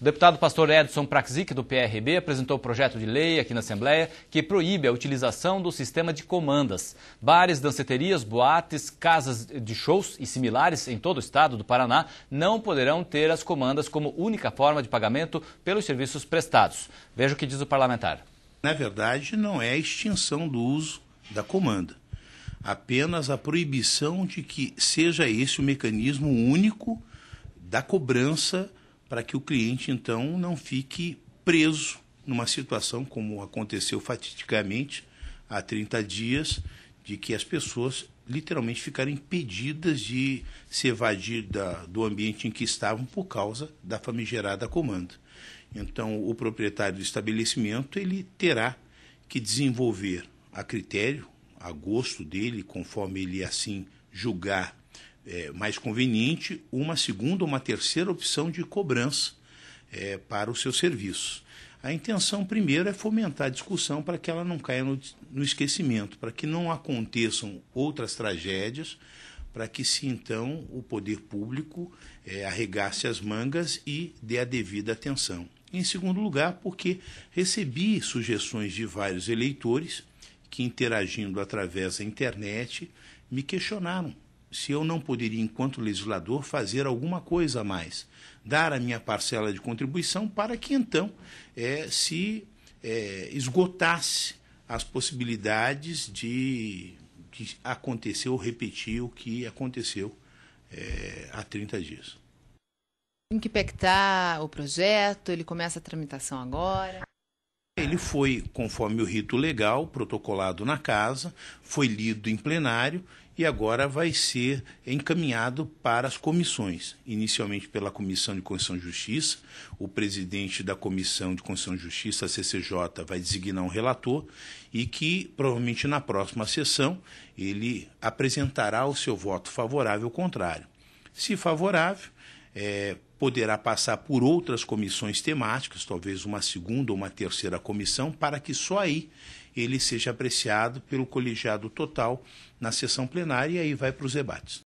O deputado pastor Edson Praxic, do PRB, apresentou o projeto de lei aqui na Assembleia que proíbe a utilização do sistema de comandas. Bares, danceterias, boates, casas de shows e similares em todo o estado do Paraná não poderão ter as comandas como única forma de pagamento pelos serviços prestados. Veja o que diz o parlamentar. Na verdade, não é a extinção do uso da comanda, apenas a proibição de que seja esse o mecanismo único da cobrança para que o cliente, então, não fique preso numa situação como aconteceu fatidicamente há 30 dias, de que as pessoas literalmente ficaram impedidas de se evadir da, do ambiente em que estavam por causa da famigerada comanda. Então, o proprietário do estabelecimento ele terá que desenvolver a critério, a gosto dele, conforme ele assim julgar é, mais conveniente uma segunda ou uma terceira opção de cobrança é, para os seus serviços. A intenção, primeiro, é fomentar a discussão para que ela não caia no, no esquecimento, para que não aconteçam outras tragédias, para que se então o poder público é, arregasse as mangas e dê a devida atenção. Em segundo lugar, porque recebi sugestões de vários eleitores que, interagindo através da internet, me questionaram se eu não poderia, enquanto legislador, fazer alguma coisa a mais, dar a minha parcela de contribuição para que então é, se é, esgotasse as possibilidades de acontecer ou repetir o que aconteceu é, há 30 dias. Tem que pectar o projeto, ele começa a tramitação agora. Ele foi, conforme o rito legal, protocolado na casa, foi lido em plenário e agora vai ser encaminhado para as comissões. Inicialmente pela Comissão de Constituição e Justiça, o presidente da Comissão de Constituição e Justiça, a CCJ, vai designar um relator e que, provavelmente na próxima sessão, ele apresentará o seu voto favorável ou contrário. Se favorável, é, poderá passar por outras comissões temáticas, talvez uma segunda ou uma terceira comissão, para que só aí ele seja apreciado pelo colegiado total na sessão plenária e aí vai para os debates.